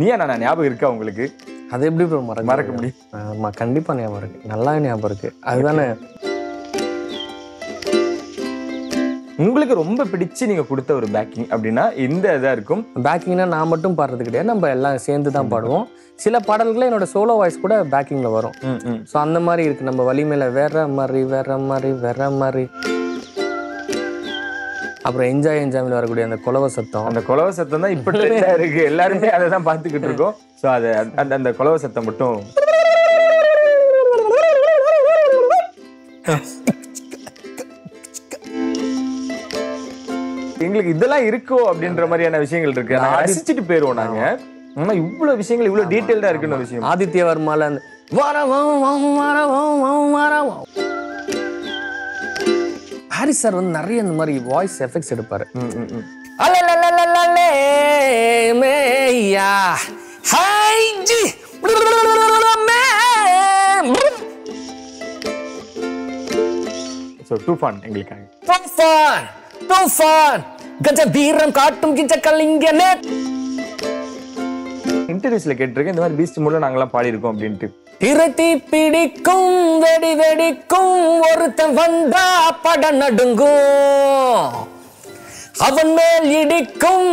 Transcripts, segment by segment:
நீ நான் ஞாபகம் இருக்கா உங்களுக்கு அது எப்படி மறக்க மறக்க முடியும் கண்டிப்பா ஞாபகம் இருக்கு நல்லா ஞாபகம் இருக்கு அதுதானே உங்களுக்கு ரொம்ப பிடிச்சு நீங்க கொடுத்த ஒரு பேக்கிங் அப்படின்னா இந்த இதாக இருக்கும் பேக்கிங்னா நான் மட்டும் பாடுறது கிடையாது நம்ம எல்லாம் சேர்ந்து தான் பாடுவோம் சில பாடல்களை என்னோட சோலோ வாய்ஸ் கூட பேக்கிங்ல வரும் ஸோ அந்த மாதிரி இருக்கு நம்ம வலிமையில வேற மாதிரி வேற மாதிரி வேற மாதிரி அப்புறம் என்ஜாய் என்ஜாமில் வரக்கூடிய அந்த குலவ சத்தம் அந்த குலவ சத்தம் தான் இப்போ இருக்கு எல்லாருமே அதை தான் பார்த்துக்கிட்டு இருக்கோம் ஸோ அது அந்த அந்த குலவ சத்தம் மட்டும் எங்களுக்கு இதெல்லாம் இருக்கோ அப்படின்ற மாதிரியான விஷயங்கள் இருக்கு ரசிச்சுட்டு போயிருவோம் நாங்க ஆனா இவ்வளவு விஷயங்கள் இவ்வளவு டீட்டெயில்டா இருக்குன்னு விஷயம் ஆதித்ய வர்மால அந்த வாரவம் வாரவம் வாரவம் ஹாரி சார் வந்து நிறைய இந்த மாதிரி வாய்ஸ் எஃபெக்ட்ஸ் எடுப்பார் ஸோ டூஃபான் காட்டும் இன்டர்வியூஸ்ல கேட்டிருக்கேன் இந்த மாதிரி பீஸ்ட் மூலம் நாங்களாம் இருக்கோம் அப்படின்ட்டு இரட்டி பிடிக்கும் வெடி வெடிக்கும் ஒருத்தன் வந்தா பட நடுங்கும் அவன் மேல் இடிக்கும்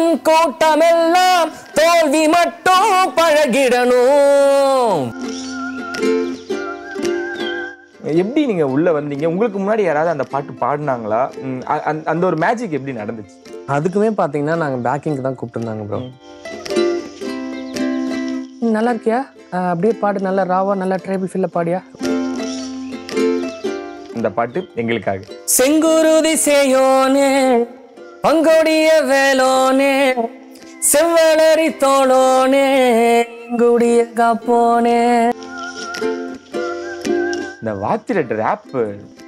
எல்லாம் தோல்வி மட்டும் பழகிடணும் எப்படி நீங்க உள்ள வந்தீங்க உங்களுக்கு முன்னாடி யாராவது அந்த பாட்டு பாடினாங்களா அந்த ஒரு மேஜிக் எப்படி நடந்துச்சு அதுக்குமே பாத்தீங்கன்னா நாங்க பேக்கிங்க்கு தான் கூப்பிட்டுருந்தாங்க ப்ரோ நல்லா இருக்கியா அப்படியே பாடு நல்லா ராவா நல்லா ட்ரைபிள் ஃபீல்ல பாடியா இந்த பாட்டு எங்களுக்காக செங்குருதி செய்யோனே பங்கோடிய வேலோனே செவ்வளரி தோளோனே எங்குடிய காப்போனே இந்த வாத்திர டிராப்பு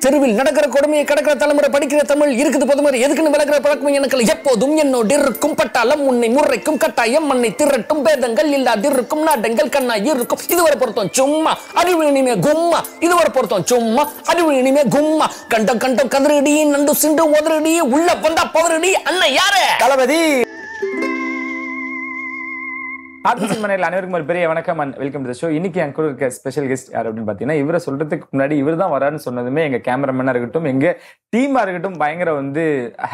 தெருவில் நடக்கிற கொடுமையை கடக்கிற தலைமுறை படிக்கிற தமிழ் இருக்குது பொதுமறை எதுக்குன்னு விளக்குற பழக்கம் எனக்கு எப்போதும் என்னோடு இருக்கும் பட்டாளம் உன்னை முறைக்கும் கட்டாயம் மண்ணை திரட்டும் பேதங்கள் இல்லாது இருக்கும் நாடங்கள் கண்ணா இருக்கும் இதுவரை பொருத்தம் சும்மா அறிவு இனிமே கும்மா இதுவரை பொருத்தம் சும்மா அறிவு இனிமே கும்மா கண்டம் கண்டம் கதறடி நண்டு சிண்டு உதறடி உள்ள வந்தா பவரடி அண்ணன் யாரு தளபதி ஹார்பிசன் மனையில் அனைவருக்கும் ஒரு பெரிய வணக்கம் அண்ட் வெல்கம் டு ஷோ இன்னைக்கு என் கூட இருக்க ஸ்பெஷல் கெஸ்ட் யார் அப்படின்னு பார்த்தீங்கன்னா இவரை சொல்றதுக்கு முன்னாடி இவர் தான் வரான்னு சொன்னதுமே எங்கள் கேமராமேனாக இருக்கட்டும் எங்கள் டீமாக இருக்கட்டும் பயங்கர வந்து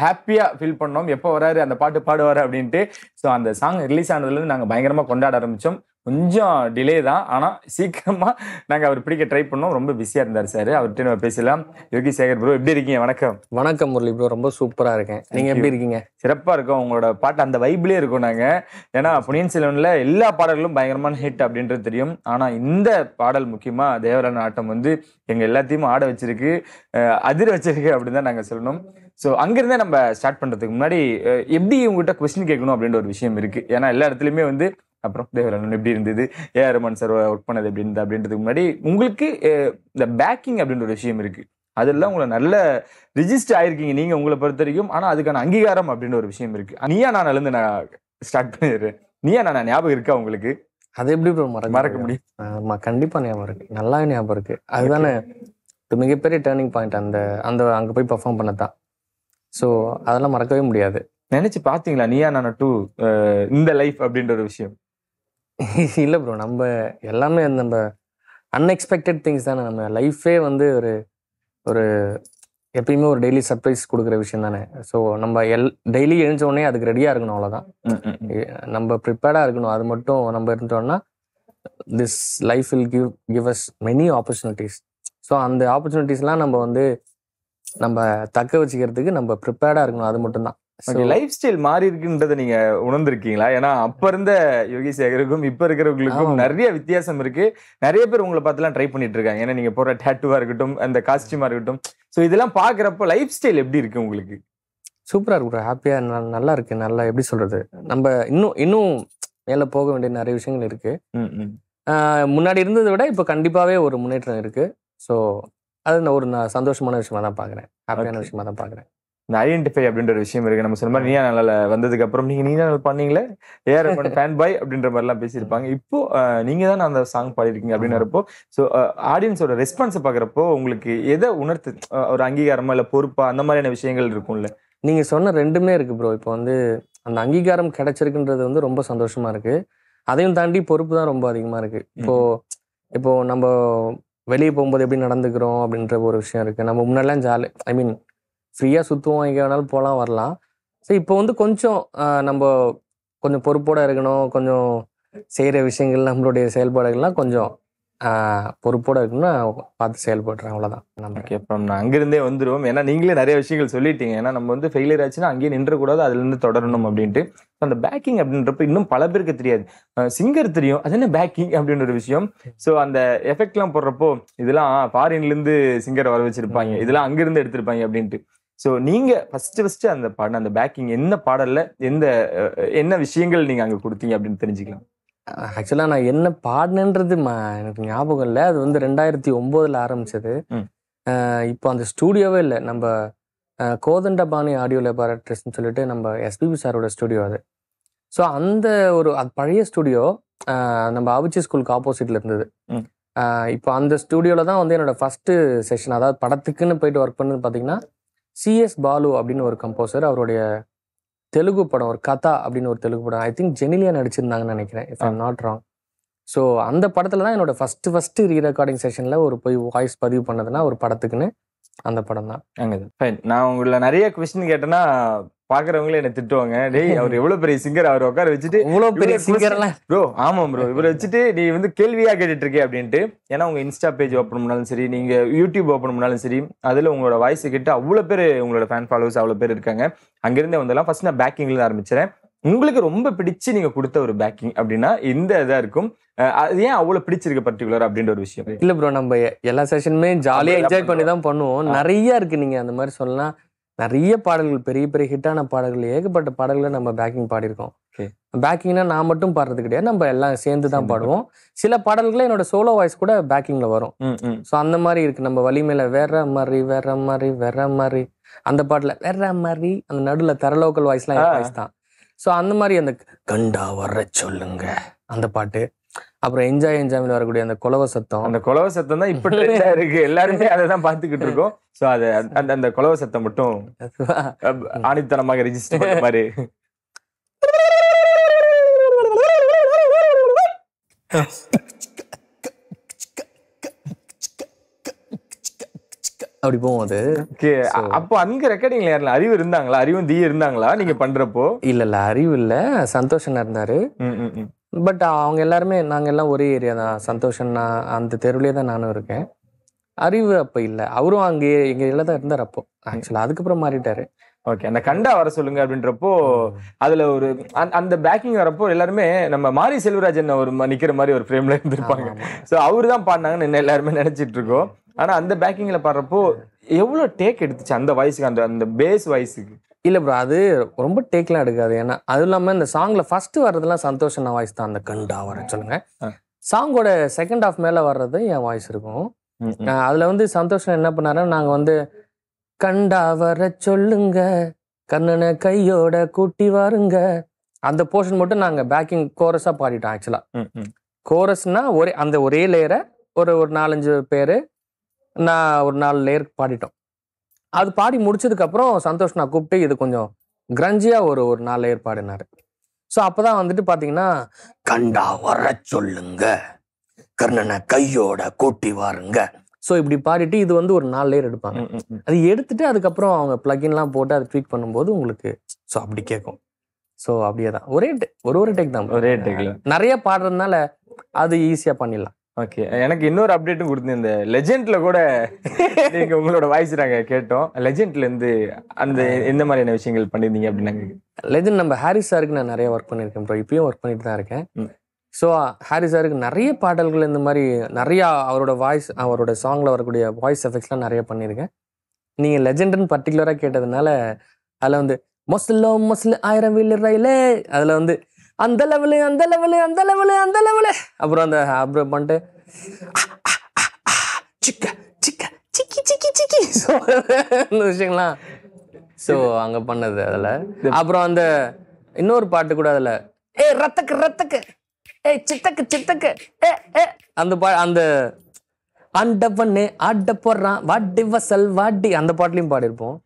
ஹாப்பியாக ஃபீல் பண்ணோம் எப்போ வராரு அந்த பாட்டு பாடுவார் அப்படின்ட்டு ஸோ அந்த சாங் ரிலீஸ் ஆனதுலேருந்து நாங்கள் பயங்கரமாக கொண்டாட ஆரம்பித்தோம் கொஞ்சம் டிலே தான் ஆனால் சீக்கிரமாக நாங்கள் அவர் பிடிக்க ட்ரை பண்ணோம் ரொம்ப பிஸியாக இருந்தார் சார் அவர்கிட்ட நம்ம பேசலாம் யோகி சேகர் ப்ரோ எப்படி இருக்கீங்க வணக்கம் வணக்கம் முரளி ப்ரோ ரொம்ப சூப்பராக இருக்கேன் நீங்கள் எப்படி இருக்கீங்க சிறப்பாக இருக்கும் உங்களோட பாட்டு அந்த வைப்லேயே இருக்கும் நாங்கள் ஏன்னா புனியன் செல்வனில் எல்லா பாடல்களும் பயங்கரமான ஹிட் அப்படின்றது தெரியும் ஆனால் இந்த பாடல் முக்கியமாக தேவரான ஆட்டம் வந்து எங்கள் எல்லாத்தையும் ஆட வச்சிருக்கு அதிர வச்சிருக்கு அப்படின்னு தான் நாங்கள் சொல்லணும் ஸோ அங்கேருந்தே நம்ம ஸ்டார்ட் பண்ணுறதுக்கு முன்னாடி எப்படி உங்ககிட்ட கொஸ்டின் கேட்கணும் அப்படின்ற ஒரு விஷயம் இருக்குது ஏன்னா எல்லா இடத்துலையுமே வந்து அப்புறம் தேவலன் எப்படி இருந்தது ஏஆர் ரமன் சார் ஒர்க் பண்ணது எப்படி இருந்தது அப்படின்றதுக்கு முன்னாடி உங்களுக்கு இந்த பேக்கிங் அப்படின்ற ஒரு விஷயம் இருக்குது அதெல்லாம் உங்களை நல்ல ரிஜிஸ்டர் ஆயிருக்கீங்க நீங்கள் உங்களை பொறுத்த வரைக்கும் ஆனால் அதுக்கான அங்கீகாரம் அப்படின்ற ஒரு விஷயம் இருக்குது நீயா நான் எழுந்து நான் ஸ்டார்ட் பண்ணிடுறேன் நீயா நான் ஞாபகம் இருக்கா உங்களுக்கு அது எப்படி மறக்க மறக்க முடியும் கண்டிப்பா கண்டிப்பாக ஞாபகம் இருக்குது நல்லா ஞாபகம் இருக்குது அதுதானே மிகப்பெரிய டேர்னிங் பாயிண்ட் அந்த அந்த அங்கே போய் பர்ஃபார்ம் பண்ணதான் ஸோ அதெல்லாம் மறக்கவே முடியாது நினச்சி பாத்தீங்களா நீயா நான் டூ இந்த லைஃப் அப்படின்ற ஒரு விஷயம் இல்லை ப்ரோ நம்ம எல்லாமே நம்ம அன்எக்ஸ்பெக்டட் திங்ஸ் தானே நம்ம லைஃபே வந்து ஒரு ஒரு எப்பயுமே ஒரு டெய்லி சர்ப்ரைஸ் கொடுக்குற விஷயம் தானே ஸோ நம்ம எல் டெய்லி எழுந்த உடனே அதுக்கு ரெடியாக இருக்கணும் அவ்வளோதான் நம்ம ப்ரிப்பேர்டாக இருக்கணும் அது மட்டும் நம்ம இருந்தோம்னா this life will give give us many opportunities so அந்த ஆப்பர்ச்சுனிட்டிஸ்லாம் நம்ம வந்து நம்ம தக்க வச்சுக்கிறதுக்கு நம்ம ப்ரிப்பேர்டாக இருக்கணும் அது மட்டும்தான் லைஃப் ஸ்டைல் மாறி இருக்குன்றதை நீங்க உணர்ந்திருக்கீங்களா ஏன்னா அப்ப இருந்த யோகி சேகருக்கும் இப்ப இருக்கிறவங்களுக்கும் நிறைய வித்தியாசம் இருக்கு நிறைய பேர் உங்களை பார்த்துலாம் ட்ரை பண்ணிட்டு இருக்காங்க ஏன்னா நீங்க போற டேட்டுவா இருக்கட்டும் அந்த காஸ்டியூமா இருக்கட்டும் ஸோ இதெல்லாம் பாக்குறப்ப லைஃப் ஸ்டைல் எப்படி இருக்கு உங்களுக்கு சூப்பரா இருக்கு ஹாப்பியாக நான் நல்லா இருக்கு நல்லா எப்படி சொல்றது நம்ம இன்னும் இன்னும் மேல போக வேண்டிய நிறைய விஷயங்கள் இருக்கு முன்னாடி இருந்ததை விட இப்போ கண்டிப்பாவே ஒரு முன்னேற்றம் இருக்கு ஸோ அது ஒரு நான் சந்தோஷமான விஷயமா தான் பாக்குறேன் ஹாப்பியான விஷயமா தான் பாக்குறேன் இந்த ஐடென்டிஃபை அப்படின்ற ஒரு விஷயம் இருக்கு நம்ம சொன்ன மாதிரி நீயா நல்லா வந்ததுக்கு அப்புறம் நீங்க நீயா நல்லா பண்ணீங்களே ஏஆர் ஃபேன் பாய் அப்படின்ற மாதிரி எல்லாம் பேசியிருப்பாங்க இப்போ நீங்க தான் அந்த சாங் பாடிருக்கீங்க அப்படின்றப்போ ஸோ ஆடியன்ஸோட ரெஸ்பான்ஸ் பாக்குறப்போ உங்களுக்கு எதை உணர்த்து ஒரு அங்கீகாரமா இல்ல பொறுப்பா அந்த மாதிரியான விஷயங்கள் இருக்கும்ல நீங்க சொன்ன ரெண்டுமே இருக்கு ப்ரோ இப்போ வந்து அந்த அங்கீகாரம் கிடைச்சிருக்குன்றது வந்து ரொம்ப சந்தோஷமா இருக்கு அதையும் தாண்டி பொறுப்பு தான் ரொம்ப அதிகமா இருக்கு இப்போ இப்போ நம்ம வெளியே போகும்போது எப்படி நடந்துக்கிறோம் அப்படின்ற ஒரு விஷயம் இருக்கு நம்ம முன்னெல்லாம் ஜாலி ஐ மீன் ஃப்ரீயாக சுற்றுவோம் எங்கே வேணாலும் போகலாம் வரலாம் ஸோ இப்போ வந்து கொஞ்சம் நம்ம கொஞ்சம் பொறுப்போடு இருக்கணும் கொஞ்சம் செய்கிற விஷயங்கள் நம்மளுடைய செயல்பாடுகள்லாம் கொஞ்சம் பொறுப்போடு இருக்குன்னா பார்த்து செயல்படுறேன் அவ்வளோதான் நம்ம கேட்போம் நான் அங்கேருந்தே வந்துடுவோம் ஏன்னா நீங்களே நிறைய விஷயங்கள் சொல்லிட்டீங்க ஏன்னா நம்ம வந்து ஃபெயிலியர் ஆச்சுன்னா அங்கேயே நின்றக்கூடாது அதுலேருந்து தொடரணும் அப்படின்ட்டு அந்த பேக்கிங் அப்படின்றப்ப இன்னும் பல பேருக்கு தெரியாது சிங்கர் தெரியும் அது என்ன பேக்கிங் அப்படின்ற ஒரு விஷயம் ஸோ அந்த எஃபெக்ட்லாம் போடுறப்போ இதெல்லாம் ஃபாரின்லேருந்து சிங்கர் வர வச்சிருப்பாங்க இதெல்லாம் அங்கேருந்து எடுத்திருப்பாங்க அப்படின்ட்டு ஸோ நீங்கள் ஃபஸ்ட்டு ஃபஸ்ட்டு அந்த பாடம் அந்த பேக்கிங் என்ன பாடலில் எந்த என்ன விஷயங்கள் நீங்கள் அங்கே கொடுத்தீங்க அப்படின்னு தெரிஞ்சுக்கலாம் ஆக்சுவலாக நான் என்ன பாடினேன்றது எனக்கு ஞாபகம் இல்லை அது வந்து ரெண்டாயிரத்தி ஒம்போதில் ஆரம்பிச்சது இப்போ அந்த ஸ்டூடியோவே இல்லை நம்ம கோதண்டபாணி ஆடியோ லெபார்ட்ரிஸ்ன்னு சொல்லிட்டு நம்ம எஸ்பிபி சாரோட ஸ்டுடியோ அது ஸோ அந்த ஒரு அது பழைய ஸ்டூடியோ நம்ம அவிச்சி ஸ்கூலுக்கு ஆப்போசிட்ல இருந்தது இப்போ அந்த ஸ்டுடியோல தான் வந்து என்னோட ஃபர்ஸ்ட் செஷன் அதாவது படத்துக்குன்னு போயிட்டு ஒர்க் பண்ணுன்னு பார்த்தீங்கன்னா சிஎஸ் பாலு அப்படின்னு ஒரு கம்போசர் அவருடைய தெலுங்கு படம் ஒரு கதா அப்படின்னு ஒரு தெலுங்கு படம் ஐ திங்க் ஜெனிலியா நடிச்சிருந்தாங்கன்னு நினைக்கிறேன் if I'm not wrong so அந்த படத்தில் தான் என்னோட ஃபஸ்ட்டு ஃபஸ்ட்டு ரீ ரெக்கார்டிங் செஷனில் ஒரு போய் வாய்ஸ் பதிவு பண்ணதுன்னா ஒரு படத்துக்குன்னு அந்த படம் தான் ஃபைன் நான் உங்களை நிறைய கொஸ்டின் கேட்டேன்னா பாக்குறவங்களே என்ன திட்டுவாங்க டேய் அவர் எவ்வளவு பெரிய சிங்கர் அவர் உட்கார வச்சுட்டு இவ்வளவு பெரிய சிங்கர்லாம் ப்ரோ ஆமா ப்ரோ இவரை வச்சுட்டு நீ வந்து கேள்வியா கேட்டுட்டு இருக்கே அப்படின்ட்டு ஏன்னா உங்க இன்ஸ்டா பேஜ் ஓப்பன் பண்ணாலும் சரி நீங்க யூடியூப் ஓப்பன் பண்ணாலும் சரி அதுல உங்களோட வாய்ஸ் கேட்டு அவ்வளவு பேர் உங்களோட ஃபேன் ஃபாலோவர்ஸ் அவ்வளவு பேர் இருக்காங்க அங்கிருந்து வந்தெல்லாம் ஃபர்ஸ்ட் நான் பேக்கிங்ல ஆரம்பிச்சிடறேன் உங்களுக்கு ரொம்ப பிடிச்சு நீங்க கொடுத்த ஒரு பேக்கிங் அப்படின்னா இந்த இதா இருக்கும் அது ஏன் அவ்வளவு பிடிச்சிருக்கு பர்டிகுலர் அப்படின்ற ஒரு விஷயம் இல்ல ப்ரோ நம்ம எல்லா செஷனுமே ஜாலியா என்ஜாய் பண்ணி தான் பண்ணுவோம் நிறைய இருக்கு நீங்க அந்த மாதிரி சொல்லலாம் நிறைய பாடல்கள் பெரிய பெரிய ஹிட்டான பாடல்கள் ஏகப்பட்ட பாடல்களை நம்ம பேக்கிங் பாடியிருக்கோம் பேக்கிங்னா நான் மட்டும் பாடுறது கிடையாது நம்ம எல்லாம் சேர்ந்து தான் பாடுவோம் சில பாடல்களே என்னோட சோலோ வாய்ஸ் கூட பேக்கிங்ல வரும் ஸோ அந்த மாதிரி இருக்கு நம்ம வலிமையில வேற மாதிரி வேற மாதிரி வேற மாதிரி அந்த பாட்டுல வேற மாதிரி அந்த நடுவில் தரலோக்கல் வாய்ஸ்லாம் வாய்ஸ் தான் ஸோ அந்த மாதிரி அந்த கண்டா வர சொல்லுங்க அந்த பாட்டு அப்புறம் என்ஜாய் என்ஜாய்ல வரக்கூடிய அந்த குலவ சத்தம் அந்த குலவ சத்தம் தான் இப்ப இருக்கு எல்லாருமே அதை தான் பாத்துக்கிட்டு இருக்கோம் ஸோ அது அந்த அந்த குலவ சத்தம் மட்டும் ஆணித்தனமாக ரிஜிஸ்டர் பண்ண மாதிரி அப்படி போகும் அது அப்போ அங்க ரெக்கார்டிங்ல யாரில் அறிவு இருந்தாங்களா அறிவும் தீ இருந்தாங்களா நீங்க பண்றப்போ இல்ல இல்ல அறிவு இல்ல சந்தோஷம் இருந்தாரு பட் அவங்க எல்லாருமே நாங்கள் எல்லாம் ஒரே ஏரியா தான் சந்தோஷம் நான் அந்த தெருவிலே தான் நானும் இருக்கேன் அறிவு அப்போ இல்லை அவரும் அங்கே எங்கள் இதில் தான் இருந்தார் அப்போ ஆக்சுவலாக அதுக்கப்புறம் மாறிட்டார் ஓகே அந்த கண்டா வர சொல்லுங்க அப்படின்றப்போ அதுல ஒரு அந்த பேக்கிங் வரப்போ எல்லாருமே நம்ம மாரி செல்வராஜன் ஒரு நிக்கிற மாதிரி ஒரு ஃப்ரேம்ல இருந்திருப்பாங்க ஸோ அவரு தான் பாடினாங்கன்னு என்ன எல்லாருமே நினைச்சிட்டு இருக்கோம் ஆனா அந்த பேக்கிங்ல பாடுறப்போ எவ்வளவு டேக் எடுத்துச்சு அந்த வயசுக்கு அந்த அந்த பேஸ் வயசுக்கு இல்லை ப்ரோ அது ரொம்ப டேக்லாம் எடுக்காது ஏன்னா அதுவும் இல்லாமல் இந்த சாங்கில் ஃபஸ்ட்டு வர்றதுலாம் சந்தோஷம் நான் வாய்ஸ் தான் அந்த கண்டா வர சொல்லுங்க சாங்கோட செகண்ட் ஹாஃப் மேலே வர்றது என் வாய்ஸ் இருக்கும் அதில் வந்து சந்தோஷம் என்ன பண்ணாருன்னா நாங்கள் வந்து கண்டா வர சொல்லுங்க கண்ணனை கையோட கூட்டி வாருங்க அந்த போர்ஷன் மட்டும் நாங்கள் பேக்கிங் கோரஸாக பாடிட்டோம் ஆக்சுவலாக கோரஸ்னா ஒரே அந்த ஒரே லேயரை ஒரு ஒரு நாலஞ்சு பேர் நான் ஒரு நாலு லேயருக்கு பாடிட்டோம் அது பாடி முடிச்சதுக்கப்புறம் சந்தோஷ் நான் கூப்பிட்டு இது கொஞ்சம் கிரஞ்சியாக ஒரு ஒரு நாலு ஏற்பாடுனாரு ஸோ அப்போதான் வந்துட்டு பார்த்தீங்கன்னா கண்டா வர சொல்லுங்க கர்ணனை கையோட கூட்டி வாருங்க ஸோ இப்படி பாடிட்டு இது வந்து ஒரு நாலு லேயர் எடுப்பாங்க அது எடுத்துட்டு அதுக்கப்புறம் அவங்க பிளகின்லாம் போட்டு அதை ட்வீட் பண்ணும்போது உங்களுக்கு ஸோ அப்படி கேட்கும் ஸோ அப்படியே தான் ஒரே ஒரு ஒரு டேக் தான் ஒரே டேக் நிறைய பாடுறதுனால அது ஈஸியாக பண்ணிடலாம் ஓகே எனக்கு இன்னொரு அப்டேட்டும் கொடுத்துருந்தேன் லெஜெண்ட்ல கூட நீங்க உங்களோட வாய்ஸ் நாங்க கேட்டோம் லெஜெண்ட்ல இருந்து அந்த எந்த மாதிரியான விஷயங்கள் பண்ணியிருந்தீங்க அப்படின்னு லெஜெண்ட் நம்ம ஹாரிஸ் சாருக்கு நான் நிறைய ஒர்க் பண்ணியிருக்கேன் ப்ரோ இப்பயும் ஒர்க் பண்ணிட்டு தான் இருக்கேன் ஸோ ஹாரி சாருக்கு நிறைய பாடல்கள் இந்த மாதிரி நிறையா அவரோட வாய்ஸ் அவரோட சாங்கில் வரக்கூடிய வாய்ஸ் எஃபெக்ட்ஸ்லாம் நிறைய பண்ணியிருக்கேன் நீங்கள் லெஜெண்டுன்னு பர்டிகுலராக கேட்டதுனால அதில் வந்து மொசல்லோ மொசல் ஆயிரம் வீல் ரயிலே அதில் வந்து அந்த லெவலு அந்த லெவலு அந்த லெவலு அந்த லெவலு அப்புறம் அந்த அப்புறம் பண்ணிட்டு சிக்க சிக்கி சிக்கி சிக்கி ஸோ அந்த ஸோ அங்கே பண்ணது அதில் அப்புறம் அந்த இன்னொரு பாட்டு கூட அதில் ஏ ரத்தக்கு ரத்தக்கு ஏ சித்தக்கு சித்தக்கு ஏ ஏ அந்த பா அந்த ஆண்ட பண்ணு ஆட போடுறான் வாட்டி வசல் வாட்டி அந்த பாட்டிலையும் பாடியிருப்போம்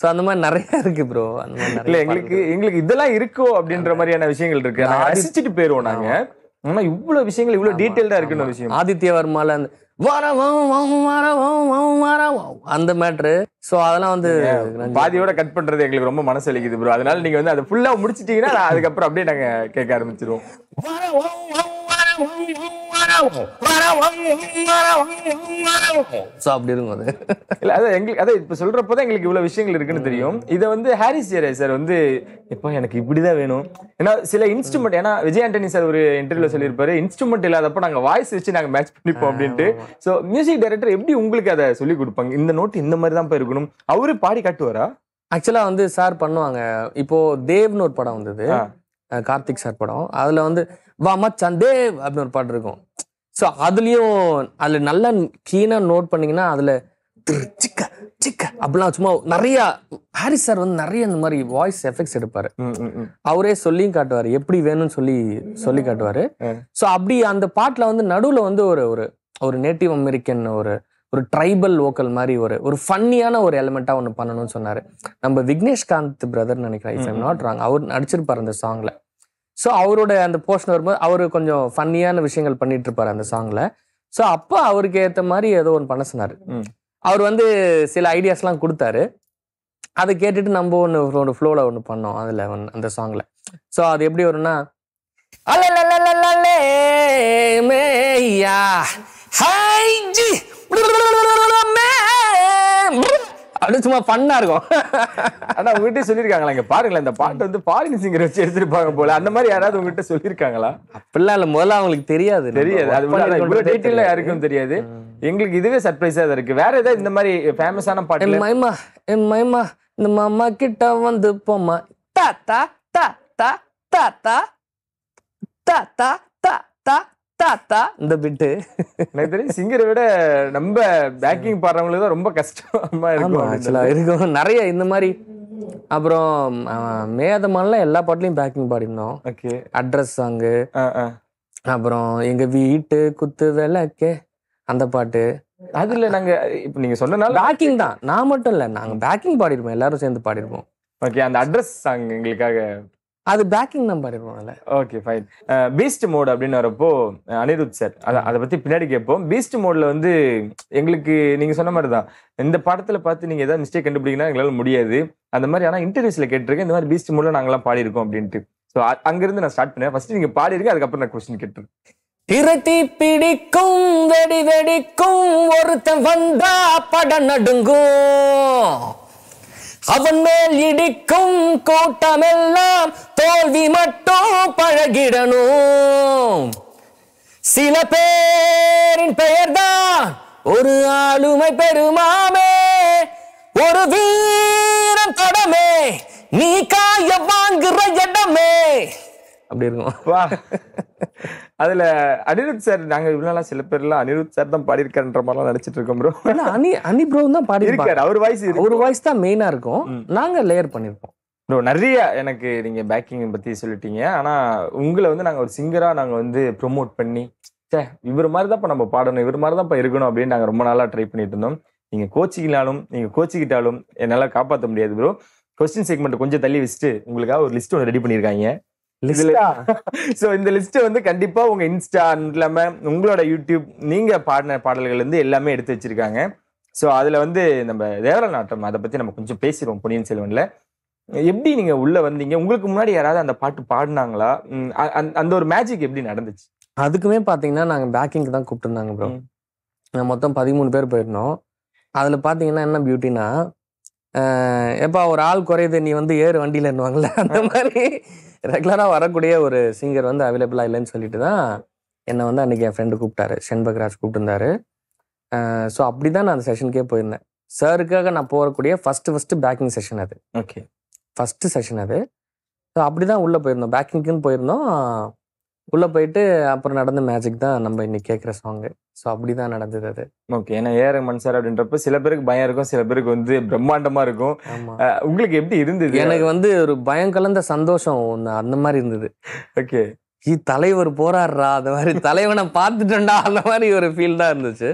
ஸோ அந்த மாதிரி நிறைய இருக்கு ப்ரோ அந்த மாதிரி இல்லை எங்களுக்கு எங்களுக்கு இதெல்லாம் இருக்கோ அப்படின்ற மாதிரியான விஷயங்கள் இருக்கு நாங்கள் ரசிச்சுட்டு போயிடுவோம் நாங்கள் ஆனா இவ்வளவு விஷயங்கள் இவ்வளவு டீட்டெயில்டா இருக்குன்னு விஷயம் ஆதித்யவர்மால அந்த அந்த மேட்ரு சோ அதெல்லாம் வந்து பாதியோட கட் பண்றது எங்களுக்கு ரொம்ப மனசு அளிக்குது ப்ரோ அதனால நீங்க வந்து அதை ஃபுல்லா முடிச்சிட்டீங்கன்னா அதுக்கப்புறம் அப்படியே நாங்க கேட்க ஆரம்பிச்சிருவோம் அப்படி இருக்கும் அது இல்லை அதான் எங்களுக்கு அதான் இப்ப சொல்றப்பதான் எங்களுக்கு இவ்வளவு விஷயங்கள் இருக்குன்னு தெரியும் இதை வந்து ஹாரிஸ் ஜெயரே சார் வந்து இப்போ எனக்கு இப்படிதான் வேணும் ஏன்னா சில இன்ஸ்ட்ருமெண்ட் ஏன்னா விஜய் ஆண்டனி சார் ஒரு இன்டர்வியூவில் சொல்லியிருப்பாரு இன்ஸ்ட்ருமெண்ட் இல்லாதப்போ நாங்க வாய்ஸ் வச்சு நாங்க மேட்ச் பண்ணிப்போம் அப்படின்ட்டு சோ மியூசிக் டைரக்டர் எப்படி உங்களுக்கு அதை சொல்லி கொடுப்பாங்க இந்த நோட் இந்த மாதிரி தான் போய் இருக்கணும் அவரு பாடி காட்டுவாரா ஆக்சுவலா வந்து சார் பண்ணுவாங்க இப்போ தேவ்னு ஒரு படம் வந்தது கார்த்திக் சார் படம் அதில் வந்து வாமா சந்தே அப்படின்னு ஒரு பாட்டு இருக்கும் ஸோ அதுலேயும் அதில் நல்லா க்ளீனாக நோட் பண்ணிங்கன்னா அதில் சிக்க சிக்க அப்படிலாம் சும்மா நிறையா ஹாரிஸ் சார் வந்து நிறைய இந்த மாதிரி வாய்ஸ் எஃபெக்ட்ஸ் எடுப்பார் அவரே சொல்லியும் காட்டுவார் எப்படி வேணும்னு சொல்லி சொல்லி காட்டுவார் ஸோ அப்படி அந்த பாட்டில் வந்து நடுவில் வந்து ஒரு ஒரு ஒரு நேட்டிவ் அமெரிக்கன் ஒரு ஒரு ட்ரைபல் லோக்கல் மாதிரி ஒரு ஒரு ஃபன்னியான ஒரு எலிமெண்ட்டாக ஒன்று பண்ணணும்னு சொன்னார் நம்ம விக்னேஷ்காந்த் பிரதர்னு நினைக்கிறேன் இஃப் ஐம் நாட் ராங் அவர் நடிச்சிருப்பார் அந்த சாங்கில் ஸோ அவரோட அந்த போர்ஷன் வரும்போது அவர் கொஞ்சம் ஃபன்னியான விஷயங்கள் பண்ணிட்டு இருப்பார் அந்த சாங்கில் ஸோ அப்போ அவருக்கு ஏற்ற மாதிரி ஏதோ ஒன்று பண்ண சொன்னார் அவர் வந்து சில ஐடியாஸ்லாம் கொடுத்தாரு அதை கேட்டுட்டு நம்ம ஒன்று ஒரு ஃப்ளோவில் ஒன்று பண்ணோம் அதில் அந்த சாங்கில் ஸோ அது எப்படி வரும்னா அல்ல மேய்யா ஹை ஜி அப்படின்னு சும்மா பண்ணா இருக்கும் ஆனா உங்ககிட்ட சொல்லியிருக்காங்களா இங்க பாருங்களா இந்த பாட்டு வந்து பாலினி சிங்கர் வச்சு எடுத்திருப்பாங்க போல அந்த மாதிரி யாராவது உங்ககிட்ட சொல்லியிருக்காங்களா அப்படிலாம் இல்ல முதல்ல அவங்களுக்கு தெரியாது தெரியாது அது டீட்டெயில் யாருக்கும் தெரியாது எங்களுக்கு இதுவே சர்ப்ரைஸா தான் இருக்கு வேற ஏதாவது இந்த மாதிரி ஃபேமஸான பாட்டு மைமா என் மைமா இந்த மாமா கிட்ட வந்து போமா தா தா தா தா தா தா தா தா தா அத்தா இந்த பிட்டு எனக்கு தெரியும் சிங்கரை விட நம்ம பேக்கிங் பாடுறவங்களுக்கு ரொம்ப கஷ்டமா இருக்கும் இருக்கும் நிறைய இந்த மாதிரி அப்புறம் மேதமான்லாம் எல்லா பாட்டுலயும் பேக்கிங் பாடினோம் ஓகே அட்ரஸ் சாங்கு அப்புறம் எங்க வீட்டு குத்து விளக்கே அந்த பாட்டு அதுல நாங்க இப்போ நீங்க சொன்னனால பேக்கிங் தான் நான் மட்டும் இல்லை நாங்க பேக்கிங் பாடிருப்போம் எல்லாரும் சேர்ந்து பாடிருப்போம் ஓகே அந்த அட்ரஸ் சாங் எங்களுக்காக அது பேக்கிங் நம்பர் இருக்கும்ல ஓகே ஃபைன் பீஸ்ட் மோட் அப்படின்னு வரப்போ uh, அனிருத் சார் அதை அதை பற்றி பின்னாடி கேட்போம் பீஸ்ட் மோடில் வந்து எங்களுக்கு நீங்கள் சொன்ன மாதிரி தான் இந்த படத்தில் பார்த்து நீங்கள் ஏதாவது மிஸ்டேக் கண்டுபிடிங்கன்னா எங்களால் முடியாது அந்த மாதிரி ஆனால் இன்டர்வியூஸில் கேட்டிருக்கேன் இந்த மாதிரி பீஸ்ட் மோடில் நாங்களாம் பாடியிருக்கோம் அப்படின்ட்டு ஸோ அங்கேருந்து நான் ஸ்டார்ட் பண்ணேன் ஃபஸ்ட்டு நீங்கள் பாடிருக்கேன் அதுக்கப்புறம் நான் கொஸ்டின் கேட்டுருக்கேன் திரட்டி பிடிக்கும் வெடி வெடிக்கும் ஒருத்தன் வந்தா படம் நடுங்கும் அவன் மேல் இடிக்கும் கூட்டமெல்லாம் தோல்வி மட்டும் பழகிடணும் சில பேரின் பெயர்தான் ஒரு ஆளுமை பெருமாமே ஒரு வீரம் தடமே நீ காய வாங்குற இடமே அப்படி இருக்கும் வா அதுல அனிருத் சார் நாங்க இவ்வளவு சில பேர்லாம் அனிருத் சார் தான் பாடியிருக்காருன்ற மாதிரிலாம் நினைச்சிட்டு இருக்கோம் ப்ரோ அனி அனி ப்ரோ தான் பாடியிருக்காரு அவர் வாய்ஸ் ஒரு வாய்ஸ் தான் மெயினா இருக்கும் நாங்க லேயர் பண்ணிருப்போம் ப்ரோ நிறைய எனக்கு நீங்க பேக்கிங் பத்தி சொல்லிட்டீங்க ஆனா உங்களை வந்து நாங்க ஒரு சிங்கரா நாங்க வந்து ப்ரொமோட் பண்ணி சே இவர் மாதிரி தான் இப்ப நம்ம பாடணும் இவர் மாதிரி தான் இப்ப இருக்கணும் அப்படின்னு நாங்கள் ரொம்ப நாளாக ட்ரை பண்ணிட்டு இருந்தோம் நீங்கள் கோச்சிக்கலாலும் நீங்கள் கோச்சிக்கிட்டாலும் என்னால் காப்பாற்ற முடியாது ப்ரோ கொஸ்டின் செக்மெண்ட் கொஞ்சம் தள்ளி வச்சுட்டு உங்களுக்காக ஒரு லிஸ்ட் ஒன்று ரெடி பண்ணியிருக்காங்க ஸோ இந்த லிஸ்ட்டை வந்து கண்டிப்பாக உங்கள் இன்ஸ்டா இல்லாமல் உங்களோட யூடியூப் நீங்கள் பாடின பாடல்கள் வந்து எல்லாமே எடுத்து வச்சுருக்காங்க ஸோ அதில் வந்து நம்ம தேவர நாட்டம் அதை பற்றி நம்ம கொஞ்சம் பேசிடுவோம் பொன்னியின் செல்வனில் எப்படி நீங்கள் உள்ளே வந்தீங்க உங்களுக்கு முன்னாடி யாராவது அந்த பாட்டு பாடினாங்களா அந்த ஒரு மேஜிக் எப்படி நடந்துச்சு அதுக்குமே பார்த்தீங்கன்னா நாங்கள் பேக்கிங்க்கு தான் கூப்பிட்டுருந்தாங்க ப்ரோ நான் மொத்தம் பதிமூணு பேர் போயிருந்தோம் அதில் பார்த்தீங்கன்னா என்ன பியூட்டினா எப்பா ஒரு ஆள் குறையுது நீ வந்து ஏறு வண்டியில் என்னுவாங்கள்ல அந்த மாதிரி ரெகுலராக வரக்கூடிய ஒரு சிங்கர் வந்து அவைலபிளாக இல்லைன்னு சொல்லிட்டு தான் என்னை வந்து அன்றைக்கி என் ஃப்ரெண்டு கூப்பிட்டாரு செண்பகராஜ் கூப்பிட்டுருந்தாரு ஸோ அப்படி தான் நான் அந்த செஷனுக்கே போயிருந்தேன் சாருக்காக நான் போகக்கூடிய ஃபஸ்ட்டு ஃபஸ்ட்டு பேக்கிங் செஷன் அது ஓகே ஃபஸ்ட்டு செஷன் அது ஸோ அப்படி தான் உள்ளே போயிருந்தோம் பேக்கிங்க்குன்னு போயிருந்தோம் உள்ளே போயிட்டு அப்புறம் நடந்த மேஜிக் தான் நம்ம இன்னைக்கு கேட்குற சாங்கு ஸோ அப்படிதான் நடந்தது அது ஓகே ஏன்னா ஏஆர் ரஹ்மான் சார் அப்படின்றப்ப சில பேருக்கு பயம் இருக்கும் சில பேருக்கு வந்து பிரம்மாண்டமா இருக்கும் உங்களுக்கு எப்படி இருந்தது எனக்கு வந்து ஒரு பயம் கலந்த சந்தோஷம் ஒன்று அந்த மாதிரி இருந்தது ஓகே ஈ தலைவர் போராடுறா அந்த மாதிரி தலைவனை பார்த்துட்டோண்டா அந்த மாதிரி ஒரு ஃபீல் தான் இருந்துச்சு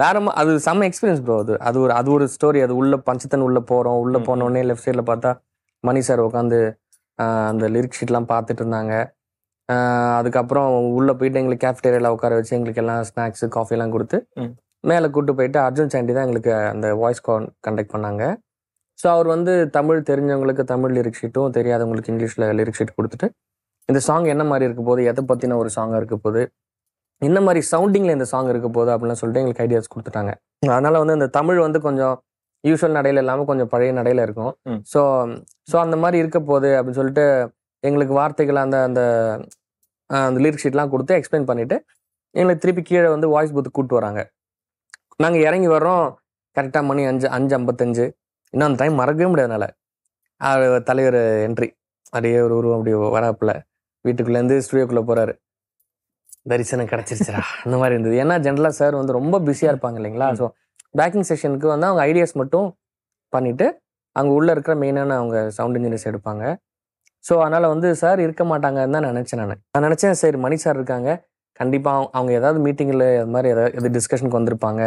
வேற அது செம்ம எக்ஸ்பீரியன்ஸ் ப்ரோ அது அது ஒரு அது ஒரு ஸ்டோரி அது உள்ள பஞ்சத்தன் உள்ள போகிறோம் உள்ள போனோடனே லெஃப்ட் சைடில் பார்த்தா மணி சார் உட்காந்து அந்த லிரிக் ஷீட்லாம் பார்த்துட்டு இருந்தாங்க அதுக்கப்புறம் உள்ளே போயிட்டு எங்களுக்கு கேஃப்டேரியாவில் உட்கார வச்சு எங்களுக்கு எல்லாம் ஸ்நாக்ஸு காஃபிலாம் கொடுத்து மேலே கூப்பிட்டு போயிட்டு அர்ஜுன் சாண்டி தான் எங்களுக்கு அந்த வாய்ஸ் கால் கண்டக்ட் பண்ணாங்க ஸோ அவர் வந்து தமிழ் தெரிஞ்சவங்களுக்கு தமிழ் லிரிக் ஷீட்டும் தெரியாதவங்களுக்கு இங்கிலீஷில் லிரிக் ஷீட் கொடுத்துட்டு இந்த சாங் என்ன மாதிரி இருக்க போகுது எதை பற்றின ஒரு சாங்காக இருக்க போகுது என்ன மாதிரி சவுண்டிங்கில் இந்த சாங் இருக்க போகுது அப்படின்னு சொல்லிட்டு எங்களுக்கு ஐடியாஸ் கொடுத்துட்டாங்க அதனால் வந்து இந்த தமிழ் வந்து கொஞ்சம் யூஸ்வல் நடையில் இல்லாமல் கொஞ்சம் பழைய நடையில் இருக்கும் ஸோ ஸோ அந்த மாதிரி இருக்க போகுது அப்படின்னு சொல்லிட்டு எங்களுக்கு வார்த்தைகள் அந்த அந்த அந்த லீட் ஷீட்லாம் கொடுத்து எக்ஸ்பிளைன் பண்ணிவிட்டு எங்களை திருப்பி கீழே வந்து வாய்ஸ் பூத்து கூப்பிட்டு வராங்க நாங்கள் இறங்கி வர்றோம் கரெக்டாக மணி அஞ்சு அஞ்சு ஐம்பத்தஞ்சு இன்னும் அந்த டைம் மறக்கவே முடியாதனால தலைவர் என்ட்ரி அப்படியே ஒரு உருவம் அப்படி வராப்பில் வீட்டுக்குள்ளேருந்து ஸ்டூடியோக்குள்ளே போகிறாரு தரிசனம் கிடச்சிருச்சா அந்த மாதிரி இருந்தது ஏன்னா ஜென்ரலாக சார் வந்து ரொம்ப பிஸியாக இருப்பாங்க இல்லைங்களா ஸோ பேக்கிங் செஷனுக்கு வந்து அவங்க ஐடியாஸ் மட்டும் பண்ணிவிட்டு அங்கே உள்ளே இருக்கிற மெயினான அவங்க சவுண்ட் இன்ஜினியர்ஸ் எடுப்பாங்க ஸோ அதனால் வந்து சார் இருக்க மாட்டாங்கன்னு தான் நினச்சேன் நான் நான் நினச்சேன் சரி மணி சார் இருக்காங்க கண்டிப்பாக அவங்க ஏதாவது மீட்டிங்கில் அது மாதிரி ஏதாவது எது டிஸ்கஷனுக்கு வந்திருப்பாங்க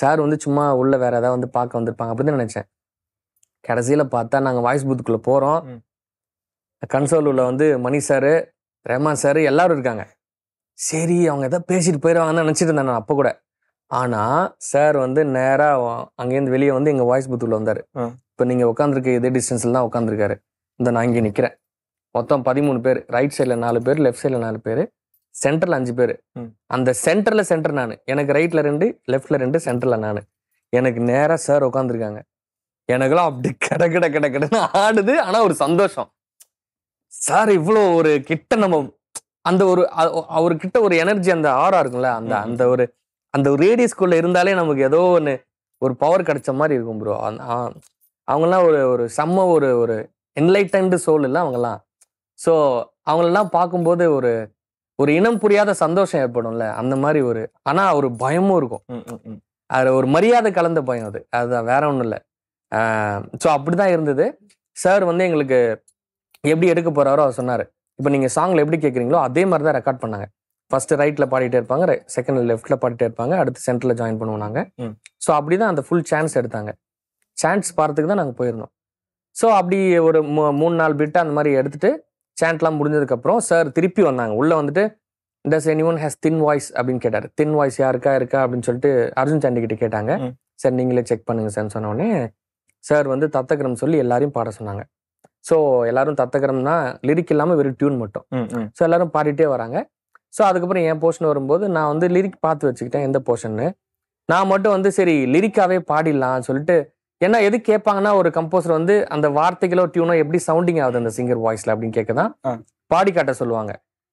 சார் வந்து சும்மா உள்ளே வேறு ஏதாவது வந்து பார்க்க வந்திருப்பாங்க அப்படின்னு நினச்சேன் கடைசியில் பார்த்தா நாங்கள் வாய்ஸ் பூத்துக்குள்ளே போகிறோம் கன்சோல் உள்ள வந்து மணி சார் ரேமா சார் எல்லாரும் இருக்காங்க சரி அவங்க எதாவது பேசிட்டு போயிடுவாங்கன்னு நினச்சிட்டு இருந்தேன் நான் அப்போ கூட ஆனால் சார் வந்து நேராக அங்கேருந்து வெளியே வந்து எங்கள் வாய்ஸ் பூத்துக்குள்ளே வந்தார் இப்போ நீங்கள் உட்காந்துருக்க இதே டிஸ்டன்ஸில் தான் உட்காந்துருக்காரு இந்த நான் இங்கே நிற்கிறேன் மொத்தம் பதிமூணு பேர் ரைட் சைடில் நாலு பேர் லெஃப்ட் சைடில் நாலு பேர் சென்டரில் அஞ்சு பேர் அந்த சென்டரில் சென்டர் நான் எனக்கு ரைட்டில் ரெண்டு லெஃப்டில் ரெண்டு சென்டரில் நான் எனக்கு நேராக சார் உட்காந்துருக்காங்க எனக்குலாம் அப்படி கட கட கிட கிடன்னு ஆடுது ஆனால் ஒரு சந்தோஷம் சார் இவ்வளோ ஒரு கிட்ட நம்ம அந்த ஒரு அவர்கிட்ட ஒரு எனர்ஜி அந்த ஆரா இருக்கும்ல அந்த அந்த ஒரு அந்த ஒரு ரேடியஸ்குள்ள இருந்தாலே நமக்கு ஏதோ ஒன்று ஒரு பவர் கிடைச்ச மாதிரி இருக்கும் ப்ரோ அவங்கெல்லாம் ஒரு ஒரு செம்ம ஒரு ஒரு என்லைட்டன்டு சோல் இல்லை அவங்கெல்லாம் ஸோ அவங்களெல்லாம் பார்க்கும்போது ஒரு ஒரு இனம் புரியாத சந்தோஷம் ஏற்படும்ல அந்த மாதிரி ஒரு ஆனால் ஒரு பயமும் இருக்கும் அது ஒரு மரியாதை கலந்த பயம் அது அதுதான் வேற ஒன்றும் இல்லை ஸோ அப்படி தான் இருந்தது சார் வந்து எங்களுக்கு எப்படி எடுக்க போகிறாரோ அவர் சொன்னார் இப்போ நீங்கள் சாங்கில் எப்படி கேட்குறீங்களோ அதே மாதிரி தான் ரெக்கார்ட் பண்ணாங்க ஃபர்ஸ்ட் ரைட்டில் பாடிட்டே இருப்பாங்க செகண்ட் லெஃப்ட்டில் பாடிட்டே இருப்பாங்க அடுத்து சென்டரில் ஜாயின் பண்ணுவோம் நாங்கள் ஸோ அப்படி தான் அந்த ஃபுல் சான்ஸ் எடுத்தாங்க சான்ஸ் பார்த்துக்கு தான் நாங்கள் போயிருந்தோம் ஸோ அப்படி ஒரு மூணு நாலு பிட்டு அந்த மாதிரி எடுத்துட்டு சேண்ட்லாம் முடிஞ்சதுக்கப்புறம் சார் திருப்பி வந்தாங்க உள்ளே வந்துட்டு does any one has thin voice அப்படின்னு கேட்டார் தின் வாய்ஸ் யாருக்கா இருக்கா அப்படின்னு சொல்லிட்டு அர்ஜுன் சாண்டி கிட்ட கேட்டாங்க சார் நீங்களே செக் பண்ணுங்க சார் சொன்னோடனே சார் வந்து தத்தகிரம் சொல்லி எல்லாரையும் பாட சொன்னாங்க ஸோ எல்லாரும் தத்தகரம்னா லிரிக் இல்லாமல் வெறும் டியூன் மட்டும் ஸோ எல்லாரும் பாடிட்டே வராங்க ஸோ அதுக்கப்புறம் என் போர்ஷன் வரும்போது நான் வந்து லிரிக் பார்த்து வச்சுக்கிட்டேன் எந்த போர்ஷன்னு நான் மட்டும் வந்து சரி லிரிக்காவே பாடிடலாம் சொல்லிட்டு ஏன்னா எது கேட்பாங்கன்னா ஒரு கம்போசர் வந்து அந்த வார்த்தைகளோ டியூனோ எப்படி சவுண்டிங் ஆகுது அந்த சிங்கர் வாய்ஸ்ல அப்படின்னு கேட்கதான் பாடி காட்ட சொல்லுவாங்க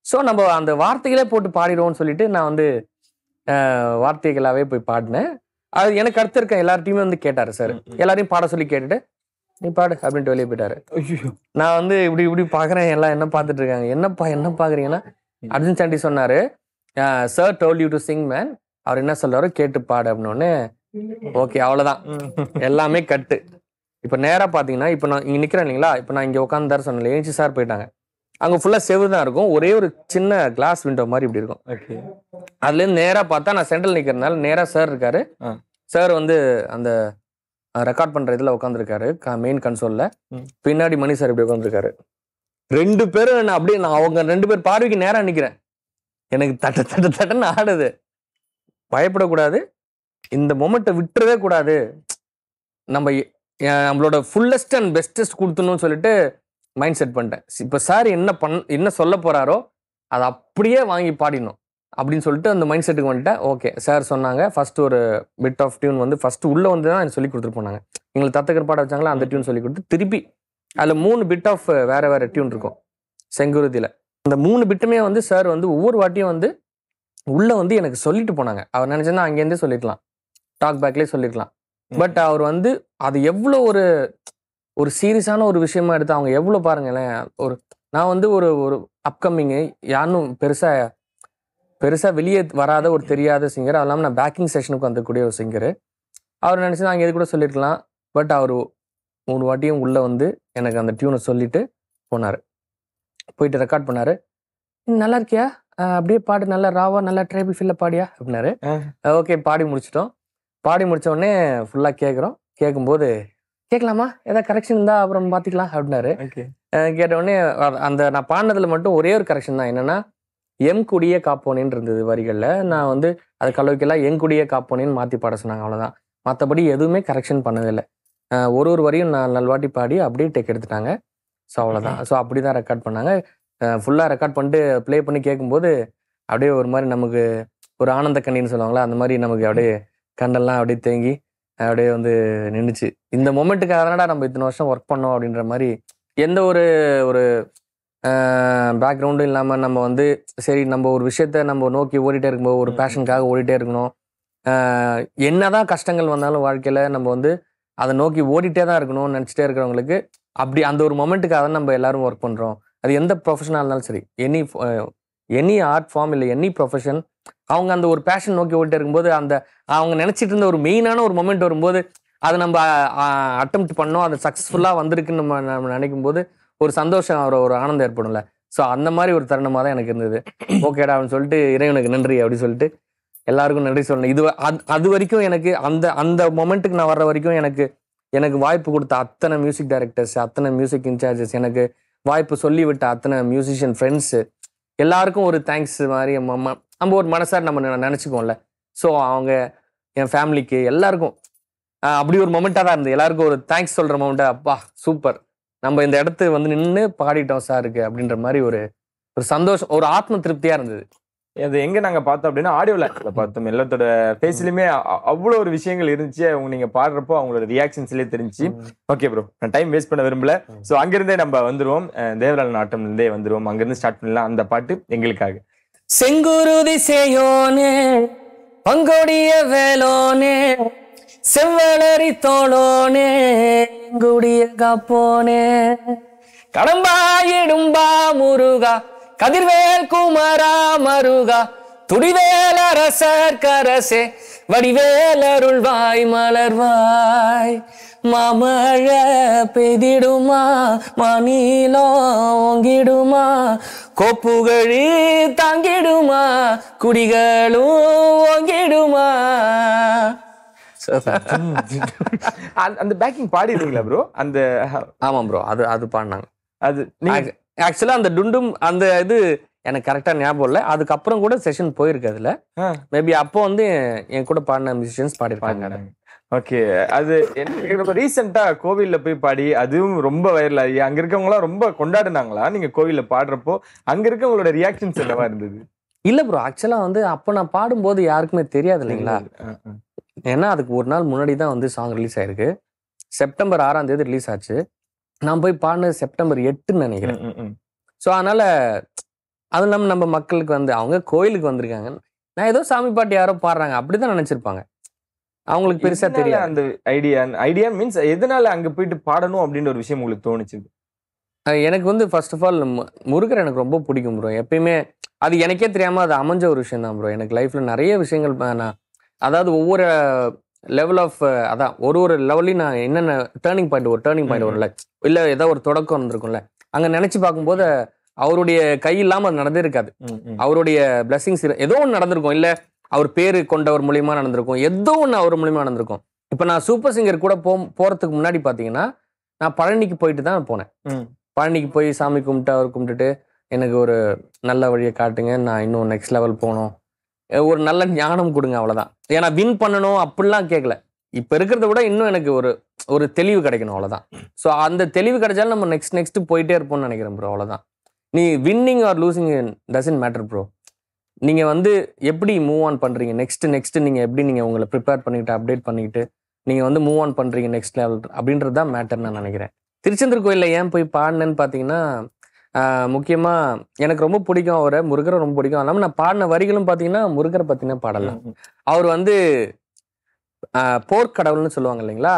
ஸோ நம்ம அந்த வார்த்தைகளே போட்டு பாடிடுவோம்னு சொல்லிட்டு நான் வந்து வார்த்தைகளாகவே போய் பாடினேன் அது எனக்கு அடுத்து இருக்க எல்லார்ட்டையுமே வந்து கேட்டாரு சார் எல்லாரையும் பாட சொல்லி கேட்டுட்டு நீ பாடு அப்படின்ட்டு வெளியே போயிட்டாரு நான் வந்து இப்படி இப்படி பாக்குறேன் எல்லாம் என்ன பார்த்துட்டு இருக்காங்க என்னப்பா என்ன பாக்குறீங்கன்னா அர்ஜுன் சாண்டி சொன்னாரு sir told you to sing man அவர் என்ன சொல்றாரு கேட்டு பாடு அப்படின்னு ஓகே அவ்வளவுதான் எல்லாமே கட்டு இப்ப நேரா பாத்தீங்கன்னா இப்ப நான் இங்க நிக்கிறேன் இல்லைங்களா இப்ப நான் இங்க உட்காந்து சொன்னேன் ஏஞ்சி சார் போயிட்டாங்க அங்க ஃபுல்லா செவு தான் இருக்கும் ஒரே ஒரு சின்ன கிளாஸ் விண்டோ மாதிரி இப்படி இருக்கும் அதுல இருந்து நேரா பார்த்தா நான் சென்ட்ரல் நிக்கிறதுனால நேரா சார் இருக்காரு சார் வந்து அந்த ரெக்கார்ட் பண்ற இதுல உட்காந்துருக்காரு மெயின் கன்சோல்ல பின்னாடி மணி சார் இப்படி உட்காந்துருக்காரு ரெண்டு பேரும் நான் அப்படியே நான் அவங்க ரெண்டு பேர் பார்வைக்கு நேரா நிக்கிறேன் எனக்கு தட்ட தட்ட தட்டன்னு ஆடுது பயப்படக்கூடாது இந்த மொமெண்ட்டை விட்டுறவே கூடாது நம்ம நம்மளோட ஃபுல்லஸ்ட் அண்ட் பெஸ்டஸ்ட் கொடுத்துணும்னு சொல்லிட்டு மைண்ட் செட் பண்ணிட்டேன் இப்போ சார் என்ன பண் என்ன சொல்ல போகிறாரோ அதை அப்படியே வாங்கி பாடினோம் அப்படின்னு சொல்லிட்டு அந்த மைண்ட் செட்டுக்கு வந்துட்டேன் ஓகே சார் சொன்னாங்க ஃபஸ்ட்டு ஒரு பிட் ஆஃப் டியூன் வந்து ஃபஸ்ட்டு உள்ளே வந்து தான் சொல்லி கொடுத்துட்டு போனாங்க எங்களுக்கு தத்தக்கிற பாட வச்சாங்களா அந்த டியூன் சொல்லி கொடுத்து திருப்பி அதில் மூணு பிட் ஆஃப் வேறு வேறு டியூன் இருக்கும் செங்குருதியில் அந்த மூணு பிட்டுமே வந்து சார் வந்து ஒவ்வொரு வாட்டியும் வந்து உள்ளே வந்து எனக்கு சொல்லிட்டு போனாங்க அவர் நினச்சேன்னா அங்கேருந்தே சொல்லிக்கலாம் டாக் பேக்லேயே சொல்லிக்கலாம் பட் அவர் வந்து அது எவ்வளோ ஒரு ஒரு சீரியஸான ஒரு விஷயமா எடுத்து அவங்க எவ்வளோ பாருங்களேன் ஒரு நான் வந்து ஒரு ஒரு அப்கமிங்கு யாரும் பெருசாக பெருசாக வெளியே வராத ஒரு தெரியாத சிங்கர் அது இல்லாமல் நான் பேக்கிங் செஷனுக்கு வந்தக்கூடிய ஒரு சிங்கரு அவர் நினச்சி நாங்கள் எது கூட சொல்லியிருக்கலாம் பட் அவர் மூணு வாட்டியும் உள்ளே வந்து எனக்கு அந்த டியூனை சொல்லிவிட்டு போனார் போயிட்டு ரெக்கார்ட் பண்ணார் நல்லா இருக்கியா அப்படியே பாடு நல்லா ராவா நல்லா ட்ரைபிள் ஃபீல்ல பாடியா அப்படின்னாரு ஓகே பாடி முடிச்சிட்டோம் பாடி முடித்த உடனே ஃபுல்லாக கேட்குறோம் கேட்கும்போது கேட்கலாமா ஏதாவது கரெக்ஷன் இருந்தால் அப்புறம் பார்த்துக்கலாம் அப்படின்னாரு கேட்ட உடனே அந்த நான் பாடினதில் மட்டும் ஒரே ஒரு கரெக்ஷன் தான் என்னென்னா எம் குடியே காப்போனேன்னு இருந்தது வரிகளில் நான் வந்து அது கலவைக்கெல்லாம் எம் குடியே காப்போனேன்னு மாற்றி பாட சொன்னாங்க அவ்வளோதான் மற்றபடி எதுவுமே கரெக்ஷன் பண்ணதில்லை ஒரு ஒரு வரையும் நான் நல்வாட்டி பாடி அப்படியே டேக் எடுத்துட்டாங்க ஸோ அவ்வளோதான் ஸோ அப்படி தான் ரெக்கார்ட் பண்ணாங்க ஃபுல்லாக ரெக்கார்ட் பண்ணிட்டு ப்ளே பண்ணி கேட்கும்போது அப்படியே ஒரு மாதிரி நமக்கு ஒரு ஆனந்த கண்ணின்னு சொல்லுவாங்களே அந்த மாதிரி நமக்கு அப்படியே கண்டெல்லாம் அப்படியே தேங்கி அப்படியே வந்து நின்றுச்சு இந்த மொமெண்ட்டுக்காக தானடா நம்ம இத்தனை வருஷம் ஒர்க் பண்ணோம் அப்படின்ற மாதிரி எந்த ஒரு ஒரு பேக்ரவுண்டும் இல்லாமல் நம்ம வந்து சரி நம்ம ஒரு விஷயத்த நம்ம நோக்கி ஓடிட்டே இருக்கும்போது ஒரு பேஷனுக்காக ஓடிட்டே இருக்கணும் என்னதான் கஷ்டங்கள் வந்தாலும் வாழ்க்கையில் நம்ம வந்து அதை நோக்கி ஓடிட்டே தான் இருக்கணும்னு நினச்சிட்டே இருக்கிறவங்களுக்கு அப்படி அந்த ஒரு மொமெண்ட்டுக்காக தான் நம்ம எல்லாரும் ஒர்க் பண்ணுறோம் அது எந்த ப்ரொஃபஷனாக இருந்தாலும் சரி எனி எனி ஆர்ட் ஃபார்ம் இல்லை எனி ப்ரொஃபஷன் அவங்க அந்த ஒரு பேஷன் நோக்கி ஓடிட்டு இருக்கும்போது அந்த அவங்க நினச்சிட்டு இருந்த ஒரு மெயினான ஒரு மொமெண்ட் வரும்போது அதை நம்ம அட்டம் பண்ணோம் அது சக்ஸஸ்ஃபுல்லாக வந்திருக்குன்னு நம்ம நினைக்கும் போது ஒரு சந்தோஷம் அவர் ஒரு ஆனந்தம் ஏற்படும்ல ஸோ அந்த மாதிரி ஒரு தருணமாக தான் எனக்கு இருந்தது ஓகேடா அப்படின்னு சொல்லிட்டு இறைவனுக்கு நன்றி அப்படின்னு சொல்லிட்டு எல்லாருக்கும் நன்றி சொல்லணும் இது அது வரைக்கும் எனக்கு அந்த அந்த மொமெண்ட்டுக்கு நான் வர்ற வரைக்கும் எனக்கு எனக்கு வாய்ப்பு கொடுத்த அத்தனை மியூசிக் டைரக்டர்ஸ் அத்தனை மியூசிக் இன்சார்ஜஸ் எனக்கு வாய்ப்பு சொல்லிவிட்ட அத்தனை மியூசிஷியன் ஃப்ரெண்ட்ஸு எல்லாருக்கும் ஒரு தேங்க்ஸ் மாதிரி நம்ம ஒரு மனசார் நம்ம நினச்சிக்கோம்ல ஸோ அவங்க என் ஃபேமிலிக்கு எல்லாருக்கும் அப்படி ஒரு மொமெண்ட்டாக தான் இருந்தது எல்லாருக்கும் ஒரு தேங்க்ஸ் சொல்கிற மொமெண்ட்டாக அப்பா சூப்பர் நம்ம இந்த இடத்து வந்து நின்று பாடிட்டோம் சாருக்கு அப்படின்ற மாதிரி ஒரு ஒரு சந்தோஷம் ஒரு ஆத்ம திருப்தியாக இருந்தது அது எங்கே நாங்கள் பார்த்தோம் அப்படின்னா ஆடியோவில் லான்ச்ல பார்த்தோம் எல்லாத்தோட ஃபேஸ்லையுமே அவ்வளோ ஒரு விஷயங்கள் இருந்துச்சு அவங்க நீங்கள் பாடுறப்போ அவங்களோட ரியாக்ஷன்ஸ்லேயே தெரிஞ்சு ஓகே ப்ரோ நான் டைம் வேஸ்ட் பண்ண விரும்பல ஸோ அங்கேருந்தே நம்ம வந்துடுவோம் தேவலால் நாட்டம்லேருந்தே வந்துடுவோம் அங்கேருந்து ஸ்டார்ட் பண்ணலாம் அந்த பாட்டு எங்களுக்காக செங்குருதி சேயோனே பங்கொடிய வேலோனே செவ்வளரி தோளோனே எங்குடிய காப்போனே கடம்பா இடும்பா முருகா கதிர்வேல் குமரா மருகா துடிவேல் அரசர் கரசே வடிவேல் அருள்வாய் மலர்வாய் மமழ பெதிடுமா மணிலம் ஓங்கிடுமா கொப்புகழி தாங்கிடுமா குடிகளும் ஓங்கிடுமா அந்த பேக்கிங் பாடிடுவீங்களா ப்ரோ அந்த ஆமா ப்ரோ அது அது பாடினாங்க அது ஆக்சுவலா அந்த டுண்டும் அந்த இது எனக்கு கரெக்டா ஞாபகம் இல்லை அதுக்கப்புறம் கூட செஷன் போயிருக்கு அதுல மேபி அப்போ வந்து என் கூட பாடின மியூசிஷியன்ஸ் பாடிருப்பாங்க ஓகே அது எனக்கு ரீசெண்டா கோவில்ல போய் பாடி அதுவும் ரொம்ப வைரல் ஆகி அங்க இருக்கவங்களாம் ரொம்ப கொண்டாடினாங்களா நீங்க கோவில்ல பாடுறப்போ அங்க இருக்கவங்களோட ரியாக்ஷன்ஸ் என்னவா இருந்தது இல்ல ப்ரோ ஆக்சுவலா வந்து அப்ப நான் பாடும்போது யாருக்குமே தெரியாது இல்லைங்களா ஏன்னா அதுக்கு ஒரு நாள் முன்னாடி தான் வந்து சாங் ரிலீஸ் ஆயிருக்கு செப்டம்பர் ஆறாம் தேதி ரிலீஸ் ஆச்சு நான் போய் பாடினது செப்டம்பர் எட்டுன்னு நினைக்கிறேன் ஸோ அதனால அது இல்லாமல் நம்ம மக்களுக்கு வந்து அவங்க கோயிலுக்கு வந்திருக்காங்க நான் ஏதோ சாமி பாட்டு யாரோ பாடுறாங்க அப்படி தான் நினச்சிருப்பாங்க அவங்களுக்கு பெருசா தெரியல அந்த ஐடியா ஐடியா மீன்ஸ் எதனால அங்க போயிட்டு பாடணும் அப்படின்னு ஒரு விஷயம் உங்களுக்கு தோணுச்சு எனக்கு வந்து ஃபர்ஸ்ட் ஆஃப் ஆல் முருகர் எனக்கு ரொம்ப பிடிக்கும் ப்ரோ எப்பயுமே அது எனக்கே தெரியாம அது அமைஞ்ச ஒரு விஷயம் தான் ப்ரோ எனக்கு லைஃப்ல நிறைய விஷயங்கள் நான் அதாவது ஒவ்வொரு லெவல் ஆஃப் அதான் ஒரு ஒரு லெவல்லையும் நான் என்னென்ன டேர்னிங் பாயிண்ட் ஒரு டேர்னிங் பாயிண்ட் வரும்ல இல்லை ஏதோ ஒரு தொடக்கம் வந்திருக்கும்ல அங்கே நினச்சி பார்க்கும்போது அவருடைய கை இல்லாமல் அது நடந்தே இருக்காது அவருடைய பிளஸ்ஸிங்ஸ் ஏதோ ஒன்று நடந்திருக்கும் இல்லை அவர் பேர் கொண்டவர் மூலியமா நடந்திருக்கும் ஏதோ ஒன்று அவர் மூலியமா நடந்திருக்கும் இப்போ நான் சூப்பர் சிங்கர் கூட போ போகிறதுக்கு முன்னாடி பார்த்தீங்கன்னா நான் பழனிக்கு போயிட்டு தான் போனேன் பழனிக்கு போய் சாமி கும்பிட்டு அவர் கும்பிட்டுட்டு எனக்கு ஒரு நல்ல வழியை காட்டுங்க நான் இன்னும் நெக்ஸ்ட் லெவல் போகணும் ஒரு நல்ல ஞானம் கொடுங்க அவ்வளோதான் ஏன்னா வின் பண்ணணும் அப்படிலாம் கேட்கல இப்போ இருக்கிறத விட இன்னும் எனக்கு ஒரு ஒரு தெளிவு கிடைக்கணும் அவ்வளோதான் ஸோ அந்த தெளிவு கிடைச்சாலும் நம்ம நெக்ஸ்ட் நெக்ஸ்ட் போயிட்டே இருப்போம்னு நினைக்கிறேன் ப்ரோ அவ்வளோதான் நீ winning or losing doesn't matter bro நீங்கள் வந்து எப்படி மூவ் ஆன் பண்ணுறீங்க நெக்ஸ்ட்டு நெக்ஸ்ட்டு நீங்கள் எப்படி நீங்கள் உங்களை ப்ரிப்பேர் பண்ணிக்கிட்டு அப்டேட் பண்ணிக்கிட்டு நீங்கள் வந்து மூவ் ஆன் பண்ணுறீங்க நெக்ஸ்ட் லெவல் அப்படின்றது தான் மேட்டர் நான் நினைக்கிறேன் திருச்செந்தூர் கோயிலில் ஏன் போய் பாடினேன்னு பார்த்தீங்கன்னா முக்கியமாக எனக்கு ரொம்ப பிடிக்கும் அவரை முருகரை ரொம்ப பிடிக்கும் அதனால் நான் பாடின வரிகளும் பார்த்தீங்கன்னா முருகரை பார்த்தீங்கன்னா பாடலாம் அவர் வந்து போர்க்கடவுள்னு சொல்லுவாங்க இல்லைங்களா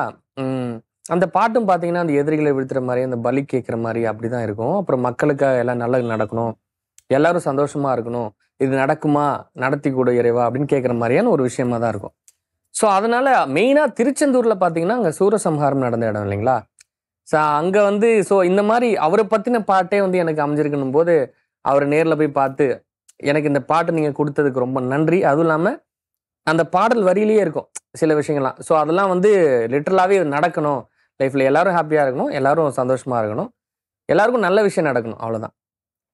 அந்த பாட்டும் பார்த்தீங்கன்னா அந்த எதிரிகளை விழுத்துற மாதிரி அந்த பலி கேட்குற மாதிரி அப்படி தான் இருக்கும் அப்புறம் மக்களுக்காக எல்லாம் நல்லது நடக்கணும் எல்லாரும் சந்தோஷமாக இருக்கணும் இது நடக்குமா நடத்தி கூட இறைவா அப்படின்னு கேட்குற மாதிரியான ஒரு விஷயமா தான் இருக்கும் ஸோ அதனால் மெயினாக திருச்செந்தூரில் பார்த்தீங்கன்னா அங்கே சூரசம்ஹாரம் நடந்த இடம் இல்லைங்களா ஸோ அங்கே வந்து ஸோ இந்த மாதிரி அவரை பற்றின பாட்டே வந்து எனக்கு அமைஞ்சிருக்கணும் போது அவரை நேரில் போய் பார்த்து எனக்கு இந்த பாட்டு நீங்கள் கொடுத்ததுக்கு ரொம்ப நன்றி அதுவும் இல்லாமல் அந்த பாடல் வரியிலேயே இருக்கும் சில விஷயங்கள்லாம் ஸோ அதெல்லாம் வந்து லிட்டரலாகவே நடக்கணும் லைஃப்பில் எல்லோரும் ஹாப்பியாக இருக்கணும் எல்லோரும் சந்தோஷமாக இருக்கணும் எல்லாருக்கும் நல்ல விஷயம் நடக்கணும் அவ்வளோதான்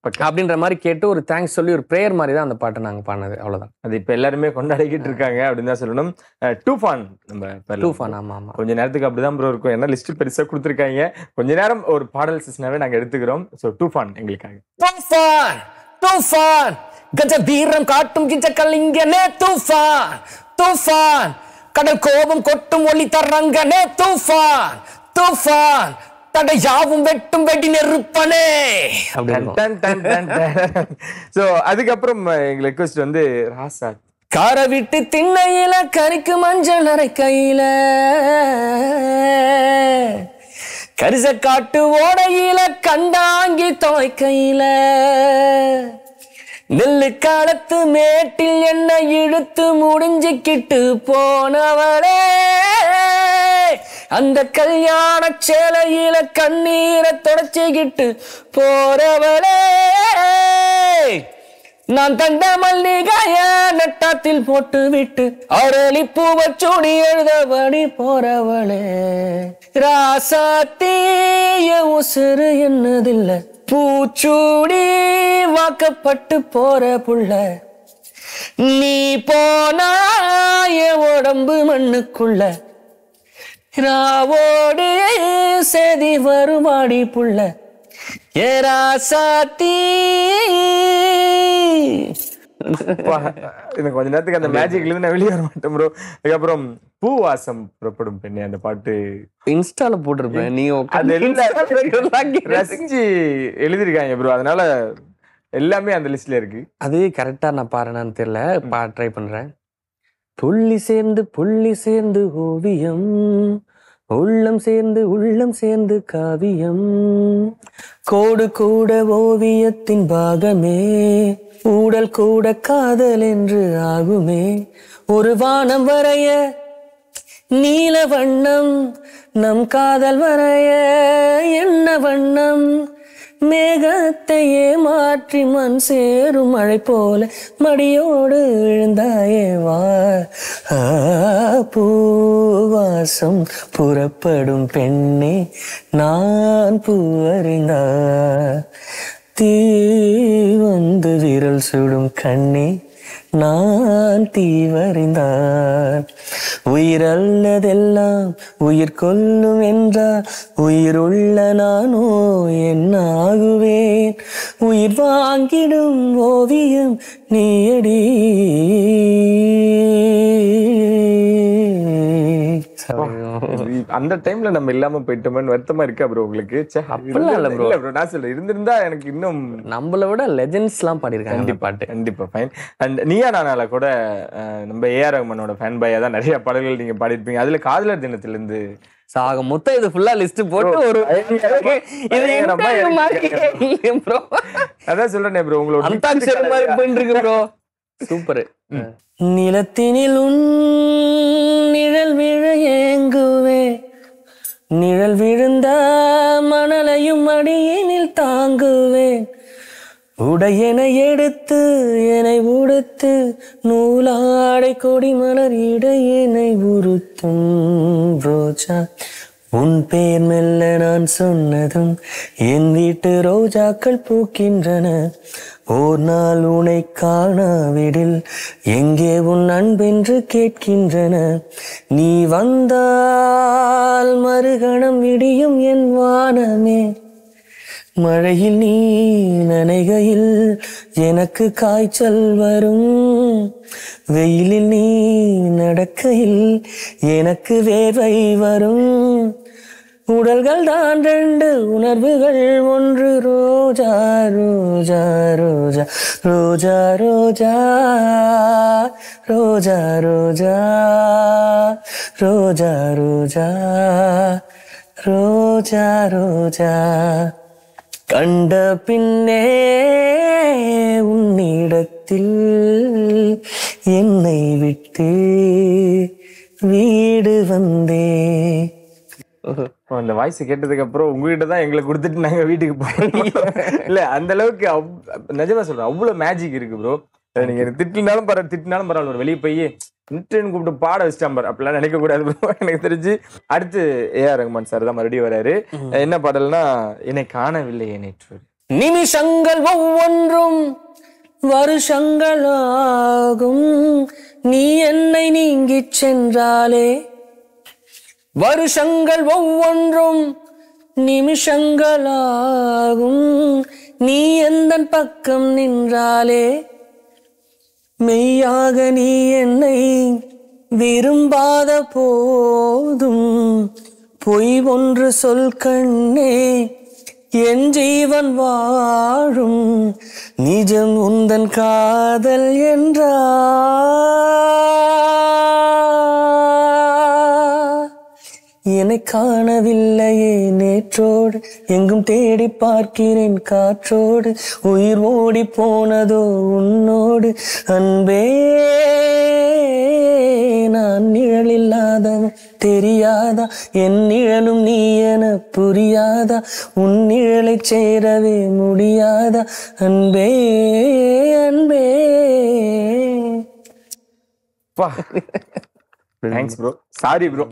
அப்படின்ற மாதிரி கேட்டு ஒரு தேங்க்ஸ் சொல்லி ஒரு ப்ரேயர் மாதிரி தான் அந்த பாட்டை நாங்கள் பாடினது அவ்வளோதான் அது இப்போ எல்லாருமே கொண்டாடிக்கிட்டு இருக்காங்க அப்படின்னு தான் சொல்லணும் டூஃபான் நம்ம டூஃபான் ஆமாம் ஆமாம் கொஞ்ச நேரத்துக்கு அப்படிதான் ப்ரோ இருக்கும் ஏன்னா லிஸ்ட் பெருசாக கொடுத்துருக்காங்க கொஞ்ச நேரம் ஒரு பாடல் சிஸ்னாவே நாங்கள் எடுத்துக்கிறோம் ஸோ டூஃபான் எங்களுக்காக டூஃபான் டூஃபான் கஜ வீரம் காட்டும் கிஜ கலிங்கனே டூஃபான் கடல் கோபம் கொட்டும் ஒளி தரங்கனே டூஃபான் டூஃபான் தடை யாவும் வெட்டும் வெட்டி நெருப்பனே சோ அதுக்கப்புறம் எங்க ரெக்வஸ்ட் வந்து ராசா கார விட்டு திண்ணையில கறிக்கு மஞ்சள் அரை கையில கரிச காட்டு ஓடையில கண்டாங்கி துவைக்கையில நெல்லு காலத்து மேட்டில் என்ன இழுத்து முடிஞ்சுக்கிட்டு போனவளே அந்த கல்யாண சேலையில கண்ணீரை தொடச்சிக்கிட்டு போறவளே நான் தந்த மல்லிகாய நட்டாத்தில் போட்டு விட்டு அரளி பூவ சுடி எழுதபடி போறவளே ராசாத்தீய உசுறு என்னதில்ல பூச்சூடி உருவாக்கப்பட்டு போற புள்ள நீ போனா உடம்பு மண்ணுக்குள்ள ராவோடு செதி வருமாடி புள்ள ஏரா சாத்தி கொஞ்ச நேரத்துக்கு அந்த மேஜிக்ல இருந்து நான் வெளியே வர மாட்டேன் ப்ரோ அதுக்கப்புறம் வாசம் புறப்படும் பெண்ணே அந்த பாட்டு இன்ஸ்டால போட்டிருப்பேன் நீ எழுதிருக்காங்க ப்ரோ அதனால எல்லாமே அந்த லிஸ்ட்ல இருக்கு அது கரெக்டா நான் பாருனான்னு தெரியல பா ட்ரை பண்றேன் புள்ளி சேர்ந்து புள்ளி சேர்ந்து ஓவியம் உள்ளம் சேர்ந்து உள்ளம் சேர்ந்து காவியம் கோடு கூட ஓவியத்தின் பாகமே ஊடல் கூட காதல் என்று ஆகுமே ஒரு வானம் வரைய நீல வண்ணம் நம் காதல் வரைய என்ன வண்ணம் மேகத்தையே மாற்றி மண் சேரும் மழை போல மடியோடு எழுந்தாயேவா பூவாசம் புறப்படும் பெண்ணே நான் பூவறிந்தா தீ வந்து விரல் சுடும் கண்ணே நான் தீவறிந்தான் அல்லதெல்லாம் உயிர் கொல்லும் என்றார் உயிர் உள்ள நானோ என்ன ஆகுவேன் உயிர் வாங்கிடும் ஓவியம் நீயடி சரி அந்த டைம்ல நம்ம இல்லாம போயிட்டோம்னு வருத்தமா இருக்கா ப்ரோ உங்களுக்கு அப்படிலாம் இல்ல ப்ரோ நான் சொல்ல இருந்திருந்தா எனக்கு இன்னும் நம்மள விட லெஜெண்ட்ஸ் எல்லாம் பாடிருக்காங்க கண்டிப்பா கண்டிப்பா ஃபைன் அண்ட் நீயா நானால கூட நம்ம ஏஆர் ரகுமனோட ஃபேன் பாயா தான் நிறைய பாடல்கள் நீங்க பாடிருப்பீங்க அதுல காதலர் தினத்துல இருந்து சாக மொத்தம் இது ஃபுல்லா லிஸ்ட் போட்டு ஒரு ப்ரோ அதான் சொல்றேன் ப்ரோ உங்களோட அந்தாங் சர்மா போயிட்டு ப்ரோ சூப்பர் நிலத்தினில் உன் நிழல் விழ ஏங்குவே நிழல் விழுந்த மணலையும் அடியினில் தாங்குவேன் உடையனை எடுத்து என்னை உடுத்து நூலாடை கொடி மலர் இடையினை உறுத்தும் ரோஜா உன் பேர் மெல்ல நான் சொன்னதும் என் வீட்டு ரோஜாக்கள் பூக்கின்றன ஓர் நாள் உனை காணாவிடில் எங்கே உன் அன்பென்று கேட்கின்றன நீ வந்தால் மறுகணம் விடியும் என் வானமே மழையில் நீ நனைகையில் எனக்கு காய்ச்சல் வரும் வெயிலில் நீ நடக்கையில் எனக்கு வேர்வை வரும் உடல்கள் தான் ரெண்டு உணர்வுகள் ஒன்று ரோஜா ரோஜா ரோஜா ரோஜா ரோஜா ரோஜா ரோஜா ரோஜா ரோஜா ரோஜா ரோஜா கண்ட பின்னே உன்னிடத்தில் என்னை விட்டு வீடு வந்தே அந்த இந்த வாய்ஸ் கேட்டதுக்கு அப்புறம் உங்ககிட்ட தான் எங்களை கொடுத்துட்டு நாங்க வீட்டுக்கு போகிறோம் இல்ல அந்த அளவுக்கு நிஜமா சொல்றேன் அவ்வளவு மேஜிக் இருக்கு ப்ரோ நீங்க திட்டினாலும் பரவாயில்ல திட்டினாலும் பரவாயில்ல ஒரு வெளியே போய் இன்டர்ன் கூப்பிட்டு பாட வச்சிட்டான் பாரு அப்படிலாம் நினைக்க கூடாது ப்ரோ எனக்கு தெரிஞ்சு அடுத்து ஏ ஆர் ரஹ்மான் சார் தான் மறுபடியும் வராரு என்ன பாடல்னா என்னை காணவில்லை நேற்று நிமிஷங்கள் ஒவ்வொன்றும் வருஷங்களாகும் நீ என்னை நீங்கி சென்றாலே வருஷங்கள் ஒவ்வொன்றும் நிமிஷங்களாகும் நீ எந்த பக்கம் நின்றாலே மெய்யாக நீ என்னை விரும்பாத போதும் பொய் ஒன்று சொல் கண்ணே என் ஜீவன் வாழும் நிஜம் உந்தன் காதல் என்றா என்னை காணவில்லையே நேற்றோடு எங்கும் தேடி பார்க்கிறேன் காற்றோடு உயிர் ஓடி போனதோ உன்னோடு அன்பே நான் நிழல் இல்லாதவன் தெரியாதா என் நிழலும் நீ என புரியாதா உன் நிழலை சேரவே முடியாதா அன்பே அன்பே தேங்க்ஸ் ப்ரோ சாரி ப்ரோ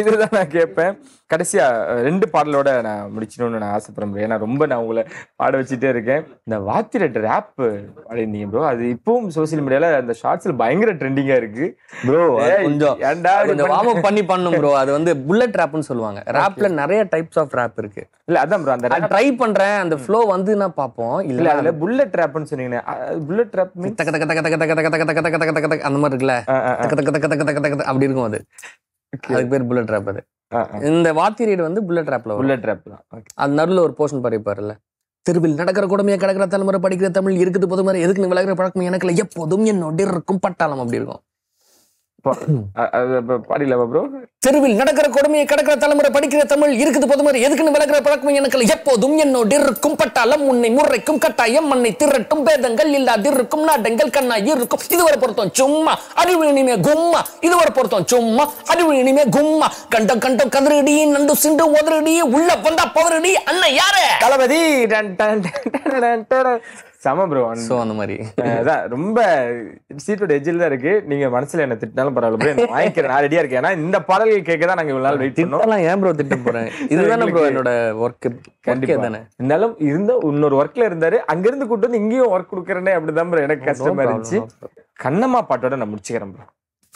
இதுதான் நான் கேட்பேன் கடைசியா ரெண்டு பாடலோட நான் முடிச்சணும்னு நான் ஆசைப்படுறேன் ஏன்னா ரொம்ப நான் உங்களை பாட வச்சுட்டே இருக்கேன் இந்த வாத்திர ரேப் பாடிருந்தீங்க ப்ரோ அது இப்பவும் சோசியல் மீடியால அந்த ஷார்ட்ஸ்ல பயங்கர ட்ரெண்டிங்கா இருக்கு ப்ரோ கொஞ்சம் ஏன்டா கொஞ்சம் வார்ம் அப் பண்ணி பண்ணும் ப்ரோ அது வந்து புல்லட் ரேப்னு சொல்லுவாங்க ரேப்ல நிறைய டைப்ஸ் ஆஃப் ரேப் இருக்கு இல்ல அதான் ப்ரோ அந்த ட்ரை பண்றேன் அந்த ஃப்ளோ நான் பாப்போம் இல்ல அதுல புல்லட் ரேப்னு சொன்னீங்க புல்லட் ரேப் தக்க தக்க தக்க தக்க தக்க தக்க தக்க தக்க தக்க தக்க அந்த மாதிரி இருக்குல்ல தக்க தக்க தக்க தக்க தக்க தக்க அப்படி இருக்கும் அது அதுக்கு பேர் புல்லட் ட்ராப் அது இந்த வாத்தி ரீடு வந்து புல்லட் ட்ராப்ல புல்லட் ட்ராப் தான் அது நடுவில் ஒரு போர்ஷன் படிப்பார்ல தெருவில் நடக்கிற கொடுமையை கிடக்கிற தலைமுறை படிக்கிற தமிழ் இருக்குது போது எதுக்கு நீ விளையாடுற பழக்கம் எனக்கு இல்லை எப்போதும் என்னோட இருக்கும் பட்டாளம் அப்படி இருக்கும் கடக்கிற தலைமுறை படிக்கிற தமிழ் இருக்குது எதுக்குன்னு எனக்கு எப்போதும் உன்னை கட்டாயம் கண்ணா இருக்கும் இதுவரை பொருத்தம் சும்மா அறிவு இனிமே கும்மா பொருத்தம் சும்மா அறிவு இனிமே கும்மா நண்டு உள்ள வந்தா அண்ணன் யாரு செம ப்ரோ ஸோ அந்த மாதிரி அதான் ரொம்ப சீட்டோட எஜ்ஜில் தான் இருக்கு நீங்க மனசுல என்ன திட்டினாலும் பரவாயில்ல ப்ரோ வாங்கிக்கிறேன் நான் ரெடியா இருக்கேன் ஏன்னா இந்த பாடல்கள் கேட்க தான் நாங்க இவ்வளவு நாள் வெயிட் பண்ணோம் ஏன் ப்ரோ திட்ட போறேன் இதுதான் ப்ரோ என்னோட ஒர்க் கண்டிப்பா தானே இருந்தாலும் இருந்த இன்னொரு ஒர்க்ல இருந்தாரு அங்க இருந்து கூட்டு வந்து இங்கேயும் ஒர்க் கொடுக்குறேனே அப்படிதான் ப்ரோ எனக்கு கஷ்டமா இருந்துச்சு கண்ணம்மா பாட்டோட நான் முடிச்சுக்கிறேன் ப்ரோ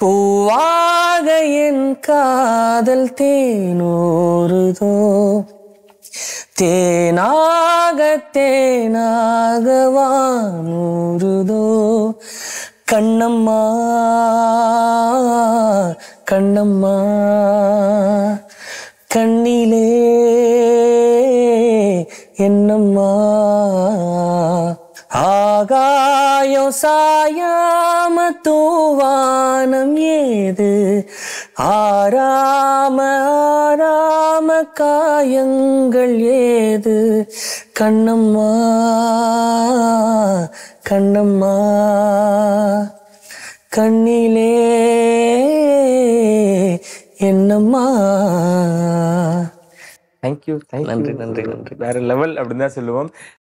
பூவாக என் காதல் தேனோருதோ தேனாக தேனாக வானூறுதோ கண்ணம்மா கண்ணம்மா கண்ணிலே என்னம்மா ஆகாயோ சாயாம தூவானம் ஏது ஆராம ஆரா காயங்கள் ஏது கண்ணம்மா கண்ணம்மா கண்ணிலே என்னம்மா தேங்க்யூ நன்றி நன்றி நன்றி வேற லெவல் அப்படின்னு தான் சொல்லுவோம்